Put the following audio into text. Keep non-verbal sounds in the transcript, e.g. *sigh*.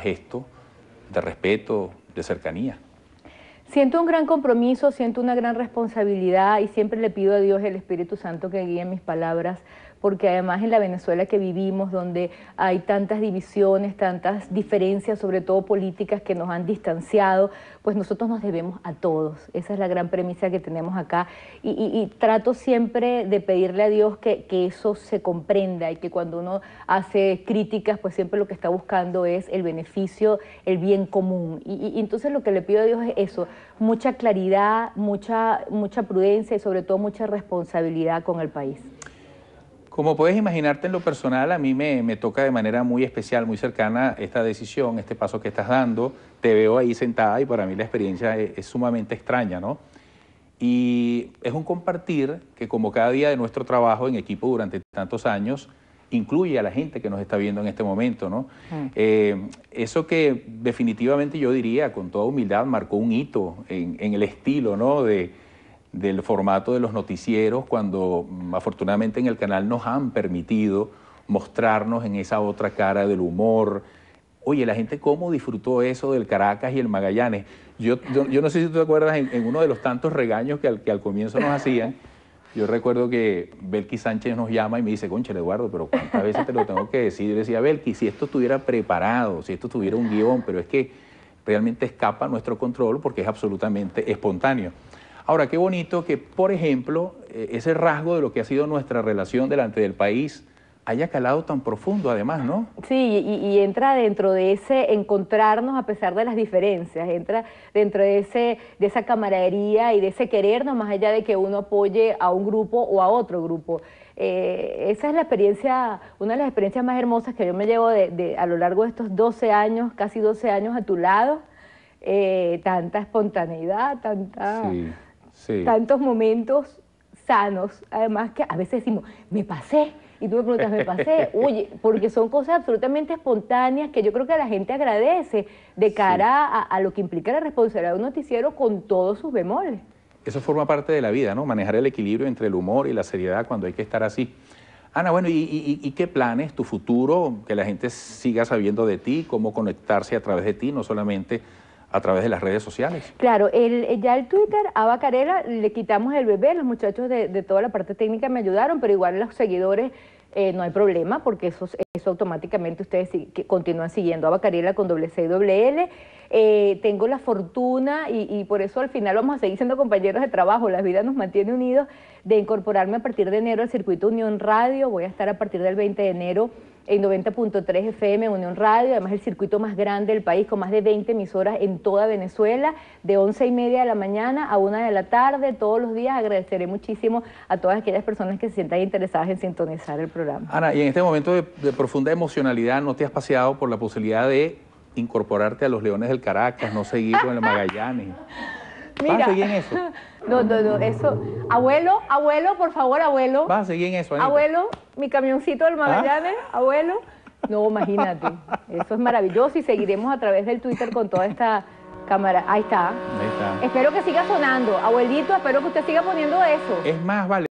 gesto de respeto, de cercanía. Siento un gran compromiso, siento una gran responsabilidad y siempre le pido a Dios el Espíritu Santo que guíe mis palabras porque además en la Venezuela que vivimos, donde hay tantas divisiones, tantas diferencias, sobre todo políticas que nos han distanciado, pues nosotros nos debemos a todos. Esa es la gran premisa que tenemos acá. Y, trato siempre de pedirle a Dios que, eso se comprenda y que cuando uno hace críticas, pues siempre lo que está buscando es el beneficio, el bien común. Y, y entonces lo que le pido a Dios es eso, mucha claridad, mucha, mucha prudencia y sobre todo mucha responsabilidad con el país. Como puedes imaginarte en lo personal, a mí me, toca de manera muy especial, muy cercana esta decisión, este paso que estás dando. Te veo ahí sentada y para mí la experiencia e, es, sumamente extraña, ¿no? Y es un compartir que como cada día de nuestro trabajo en equipo durante tantos años, incluye a la gente que nos está viendo en este momento, ¿no? Mm. Eh, eso que definitivamente yo diría, con toda humildad, marcó un hito en, en el estilo, ¿no? De, del formato de los noticieros, cuando mm, afortunadamente en el canal nos han permitido mostrarnos en esa otra cara del humor. Oye, la gente cómo disfrutó eso del Caracas y el Magallanes. Yo, yo, no sé si tú te acuerdas en, uno de los tantos regaños que al, comienzo nos hacían. Yo recuerdo que Belki Sánchez nos llama y me dice, concha, Eduardo, pero ¿cuántas veces te lo tengo que decir? le decía, Belki, si esto estuviera preparado, si esto tuviera un guión, pero es que realmente escapa a nuestro control porque es absolutamente espontáneo. Ahora, qué bonito que, por ejemplo, eh, ese rasgo de lo que ha sido nuestra relación delante del país haya calado tan profundo además, ¿no? Sí, y, entra dentro de ese encontrarnos a pesar de las diferencias, entra dentro de, ese, de esa camaradería y de ese querernos más allá de que uno apoye a un grupo o a otro grupo. Eh, esa es la experiencia, una de las experiencias más hermosas que yo me llevo de, a lo largo de estos 12 años, casi 12 años a tu lado, eh, tanta espontaneidad, tanta tantos momentos sanos, además que a veces decimos, me pasé, y tú me preguntas, me pasé, *laughs* oye, porque son cosas absolutamente espontáneas que yo creo que la gente agradece de cara a, lo que implica la responsabilidad de un noticiero con todos sus bemoles. Eso forma parte de la vida, ¿no? Manejar el equilibrio entre el humor y la seriedad cuando hay que estar así. Ana, bueno, ¿y, y qué planes, tu futuro, que la gente siga sabiendo de ti, cómo conectarse a través de ti, no solamente a través de las redes sociales. Claro, el, eh, ya el Twitter, a le quitamos el bebé, los muchachos de, toda la parte técnica me ayudaron, pero igual los seguidores eh, no hay problema porque eso, eso automáticamente ustedes continúan siguiendo a con doble C eh, tengo la fortuna y, por eso al final vamos a seguir siendo compañeros de trabajo, la vida nos mantiene unidos, de incorporarme a partir de enero al Circuito Unión Radio, voy a estar a partir del 20 de enero en 90.3 FM, Unión Radio, además el circuito más grande del país con más de 20 emisoras en toda Venezuela, de 11 y media de la mañana a 1 de la tarde, todos los días. Agradeceré muchísimo a todas aquellas personas que se sientan interesadas en sintonizar el programa. Ana, y en este momento de, de profunda emocionalidad, ¿no te has paseado por la posibilidad de incorporarte a los Leones del Caracas, no seguir con el Magallanes? *laughs* Mira. en eso. *laughs* No, no, no, eso. Abuelo, abuelo, por favor, abuelo. Vas a seguir en eso, Abuelo, mi camioncito del ¿Ah? Magallanes, abuelo. No, imagínate. Eso es maravilloso y seguiremos a través del Twitter con toda esta cámara. Ahí está. Ahí está. Espero que siga sonando. Abuelito, espero que usted siga poniendo eso. Es más, vale.